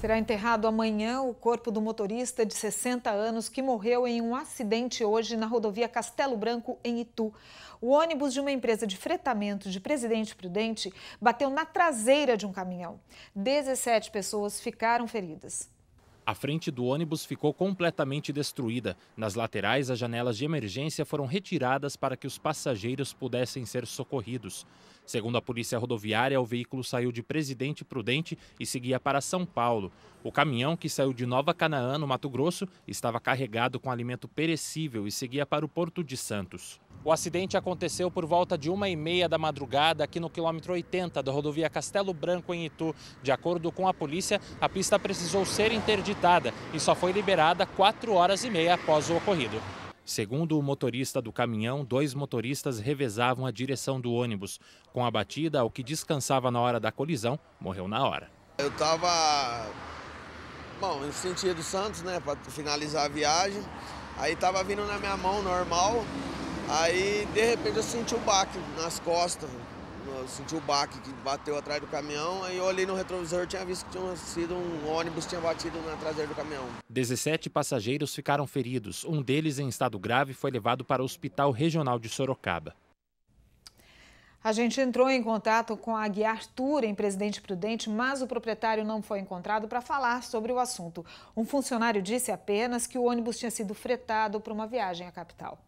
Será enterrado amanhã o corpo do motorista de 60 anos que morreu em um acidente hoje na rodovia Castelo Branco, em Itu. O ônibus de uma empresa de fretamento de Presidente Prudente bateu na traseira de um caminhão. 17 pessoas ficaram feridas. A frente do ônibus ficou completamente destruída. Nas laterais, as janelas de emergência foram retiradas para que os passageiros pudessem ser socorridos. Segundo a Polícia Rodoviária, o veículo saiu de Presidente Prudente e seguia para São Paulo. O caminhão, que saiu de Nova Canaã, no Mato Grosso, estava carregado com alimento perecível e seguia para o Porto de Santos. O acidente aconteceu por volta de uma e meia da madrugada aqui no quilômetro 80 da rodovia Castelo Branco em Itu. De acordo com a polícia, a pista precisou ser interditada e só foi liberada quatro horas e meia após o ocorrido. Segundo o motorista do caminhão, dois motoristas revezavam a direção do ônibus. Com a batida, o que descansava na hora da colisão morreu na hora. Eu estava, bom, em sentido Santos, né, para finalizar a viagem. Aí estava vindo na minha mão normal, Aí, de repente, eu senti o um baque nas costas. Né? Eu senti o um baque que bateu atrás do caminhão. Aí eu olhei no retrovisor e tinha visto que tinha sido um ônibus tinha batido na traseira do caminhão. 17 passageiros ficaram feridos. Um deles, em estado grave, foi levado para o Hospital Regional de Sorocaba. A gente entrou em contato com a Guiar Tour em Presidente Prudente, mas o proprietário não foi encontrado para falar sobre o assunto. Um funcionário disse apenas que o ônibus tinha sido fretado para uma viagem à capital.